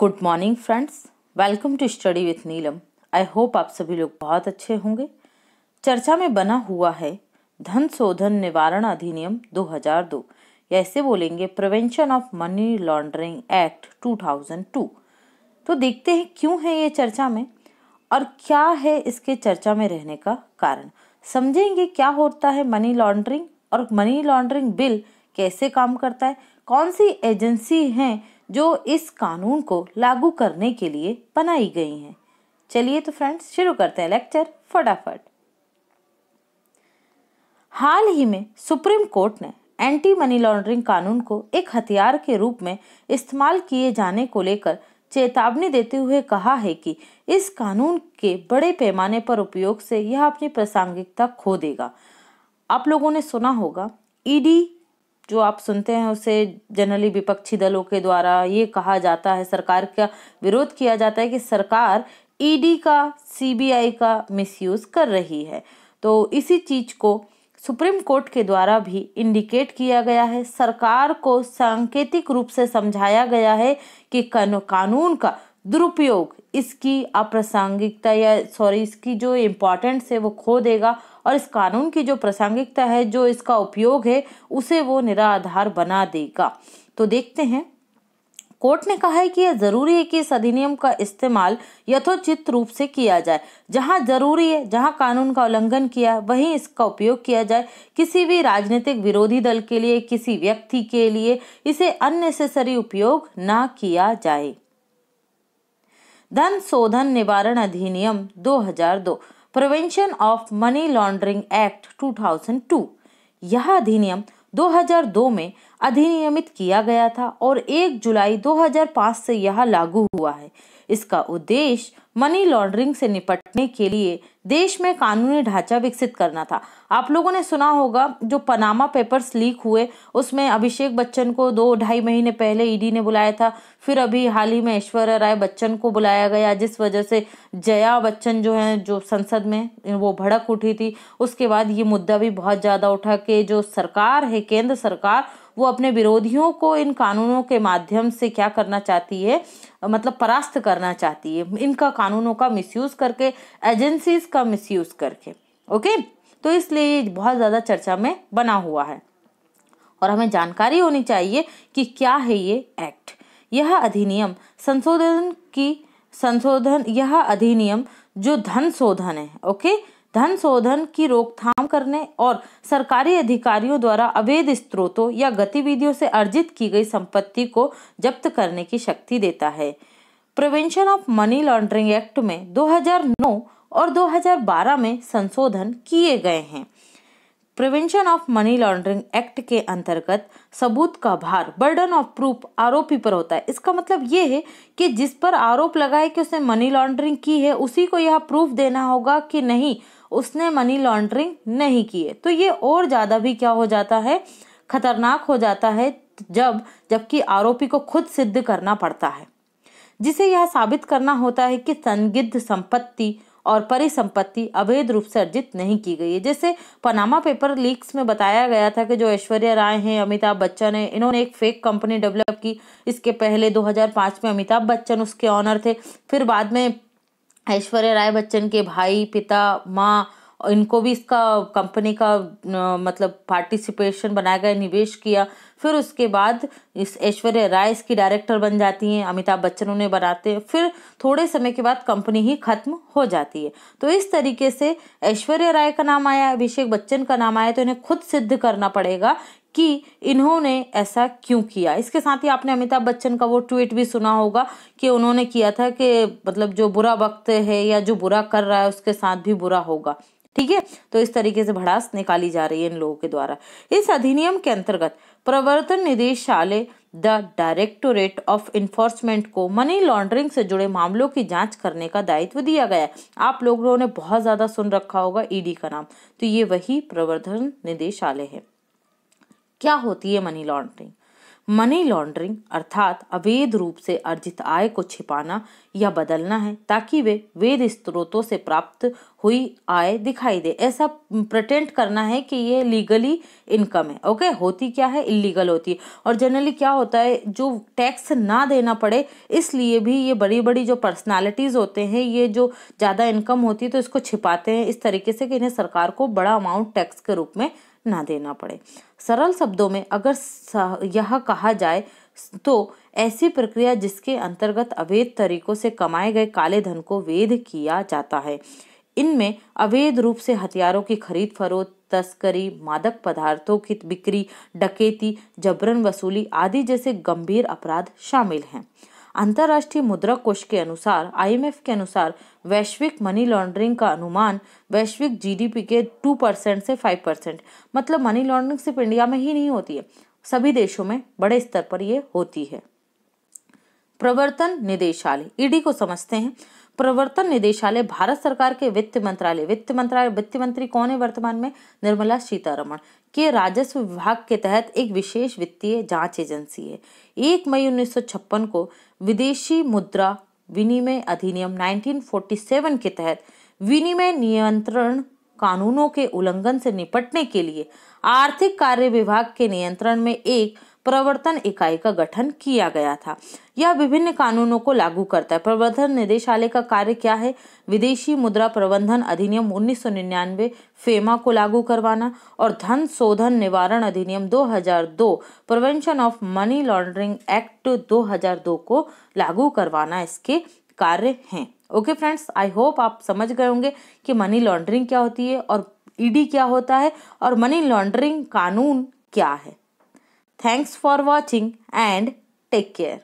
Good morning friends welcome to study with Neelam I hope आप सभी लोग बहुत अच्छे होंगे चर्चा में बना हुआ है धन शोधन निवारण अधिनियम 2002 या ऐसे बोलेंगे prevention of money laundering act 2002 तो देखते हैं क्यों है ये चर्चा में और क्या है इसके चर्चा में रहने का कारण समझेंगे क्या होता है मनी लॉन्ड्रिंग और मनी लॉन्ड्रिंग बिल कैसे काम करता है कौन सी एजेंसी हैं जो इस कानून को लागू करने के लिए बनाई गई हैं चलिए तो फ्रेंड्स शुरू करते हैं लेक्चर फटाफट हाल ही में सुप्रीम कोर्ट ने एंटी मनी लॉन्ड्रिंग कानून को एक हथियार के रूप में इस्तेमाल किए जाने को लेकर चेतावनी देते हुए कहा है कि इस कानून के बड़े पैमाने पर उपयोग से यह अपनी प्रासंगिकता खो देगा आप लोगों ने सुना होगा ईडी e जो आप सुनते हैं उसे जनरली विपक्षी दलों के द्वारा ये कहा जाता है सरकार का विरोध किया जाता है कि सरकार ईडी e का सीबीआई का मिसयूज़ कर रही है तो इसी चीज़ को सुप्रीम कोर्ट के द्वारा भी इंडिकेट किया गया है सरकार को सांकेतिक रूप से समझाया गया है कि कानून का दुरुपयोग इसकी अप्रासंगिकता या सॉरी इसकी जो इम्पॉर्टेंस है वो खो देगा और इस कानून की जो प्रासंगिकता है जो इसका उपयोग है उसे वो निराधार बना देगा तो देखते हैं कोर्ट ने कहा है कि यह जरूरी है कि इस अधिनियम का इस्तेमाल यथोचित रूप से किया जाए जहां जरूरी है जहां कानून का उल्लंघन किया वहीं इसका उपयोग किया जाए किसी भी राजनीतिक विरोधी दल के लिए किसी व्यक्ति के लिए इसे अननेसेसरी उपयोग ना किया जाए धन शोधन निवारण अधिनियम 2002 prevention of money laundering act 2002 यह अधिनियम 2002 में अधिनियमित किया गया था और 1 जुलाई 2005 से यह लागू हुआ है इसका उद्देश्य मनी लॉन्ड्रिंग से निपटने के लिए देश में कानूनी ढांचा विकसित करना था आप लोगों ने सुना होगा जो पनामा पेपर्स लीक हुए उसमें अभिषेक बच्चन को दो ढाई महीने पहले ईडी e ने बुलाया था फिर अभी हाल ही में ऐश्वर्या राय बच्चन को बुलाया गया जिस वजह से जया बच्चन जो है जो संसद में वो भड़क उठी थी उसके बाद ये मुद्दा भी बहुत ज़्यादा उठा कि जो सरकार है केंद्र सरकार वो अपने विरोधियों को इन कानूनों के माध्यम से क्या करना चाहती है मतलब परास्त करना चाहती है इनका कानूनों का मिसयूज़ करके एजेंसीज का मिसयूज़ करके ओके तो इसलिए बहुत ज़्यादा चर्चा में बना हुआ है और हमें जानकारी होनी चाहिए कि क्या है ये एक्ट यह अधिनियम संशोधन की संशोधन यह अधिनियम जो धन शोधन है ओके धन शोधन की रोकथाम करने और सरकारी अधिकारियों द्वारा अवैध स्रोतों या गतिविधियों से अर्जित की गई संपत्ति को जब्त करने की शक्ति देता है prevention of money laundering act में 2009 और 2012 में संशोधन किए गए हैं prevention of money laundering act के अंतर्गत सबूत का भार बर्डन ऑफ प्रूफ आरोपी पर होता है इसका मतलब ये है कि जिस पर आरोप लगाए कि उसने मनी लॉन्ड्रिंग की है उसी को यह प्रूफ देना होगा कि नहीं उसने मनी लॉन्ड्रिंग नहीं की है तो ये और ज़्यादा भी क्या हो जाता है खतरनाक हो जाता है जब जबकि आरोपी को खुद सिद्ध करना पड़ता है जिसे यह साबित करना होता है कि संदिग्ध संपत्ति और परिसंपत्ति अवैध रूप से अर्जित नहीं की गई है जैसे पनामा पेपर लीक्स में बताया गया था कि जो ऐश्वर्या राय हैं अमिताभ बच्चन है इन्होंने एक फेक कंपनी डेवलप की इसके पहले 2005 में अमिताभ बच्चन उसके ऑनर थे फिर बाद में ऐश्वर्या राय बच्चन के भाई पिता माँ इनको भी इसका कंपनी का मतलब पार्टिसिपेशन बनाया गया निवेश किया फिर उसके बाद इस ऐश्वर्या राय इसकी डायरेक्टर बन जाती हैं अमिताभ बच्चन उन्हें बनाते हैं फिर थोड़े समय के बाद कंपनी ही ख़त्म हो जाती है तो इस तरीके से ऐश्वर्या राय का नाम आया अभिषेक बच्चन का नाम आया तो इन्हें खुद सिद्ध करना पड़ेगा कि इन्होंने ऐसा क्यों किया इसके साथ ही आपने अमिताभ बच्चन का वो ट्वीट भी सुना होगा कि उन्होंने किया था कि मतलब जो बुरा वक्त है या जो बुरा कर रहा है उसके साथ भी बुरा होगा ठीक है तो इस तरीके से भड़ास निकाली जा रही है इन लोगों के द्वारा इस अधिनियम के अंतर्गत प्रवर्तन निदेशालय द डायरेक्टोरेट ऑफ इन्फोर्समेंट को मनी लॉन्ड्रिंग से जुड़े मामलों की जांच करने का दायित्व दिया गया है आप लोगों ने बहुत ज़्यादा सुन रखा होगा ईडी का नाम तो ये वही प्रवर्धन निदेशालय है क्या होती है मनी लॉन्ड्रिंग मनी लॉन्ड्रिंग अर्थात अवैध रूप से अर्जित आय को छिपाना या बदलना है ताकि वे वेद स्त्रोतों से प्राप्त हुई आय दिखाई दे ऐसा प्रटेंट करना है कि ये लीगली इनकम है ओके होती क्या है इलीगल होती है और जनरली क्या होता है जो टैक्स ना देना पड़े इसलिए भी ये बड़ी बड़ी जो पर्सनालिटीज़ होते हैं ये जो ज़्यादा इनकम होती है तो इसको छिपाते हैं इस तरीके से कि इन्हें सरकार को बड़ा अमाउंट टैक्स के रूप में ना देना पड़े सरल शब्दों में अगर यह कहा जाए तो ऐसी प्रक्रिया जिसके अंतर्गत अवैध तरीकों से कमाए गए काले धन को वेध किया जाता है इनमें अवैध रूप से हथियारों की खरीद फरोख तस्करी मादक पदार्थों की बिक्री डकैती जबरन वसूली आदि जैसे गंभीर अपराध शामिल हैं अंतर्राष्ट्रीय मुद्रा कोष के अनुसार आईएमएफ के अनुसार वैश्विक मनी लॉन्ड्रिंग का अनुमान वैश्विक जीडीपी के टू परसेंट से फाइव परसेंट मतलब मनी लॉन्ड्रिंग सिर्फ इंडिया में ही नहीं होती है सभी देशों में बड़े स्तर पर ये होती है प्रवर्तन निदेशालय ईडी e को समझते हैं प्रवर्तन निदेशालय भारत सरकार के वित्त मंत्रालय वित्त मंत्रालय वित्त मंत्री कौन है वर्तमान में निर्मला सीतारमण के राजस्व विभाग के तहत एक विशेष वित्तीय जांच एजेंसी है एक मई उन्नीस को विदेशी मुद्रा विनिमय अधिनियम 1947 के तहत विनिमय नियंत्रण कानूनों के उल्लंघन से निपटने के लिए आर्थिक कार्य विभाग के नियंत्रण में एक प्रवर्तन इकाई का गठन किया गया था यह विभिन्न कानूनों को लागू करता है प्रवर्तन निदेशालय का कार्य क्या है विदेशी मुद्रा प्रबंधन अधिनियम 1999 फेमा को लागू करवाना और धन शोधन निवारण अधिनियम 2002 prevention of money laundering act 2002 को लागू करवाना इसके कार्य हैं ओके फ्रेंड्स आई होप आप समझ गए होंगे कि मनी लॉन्ड्रिंग क्या होती है और ईडी क्या होता है और मनी लॉन्ड्रिंग कानून क्या है Thanks for watching and take care.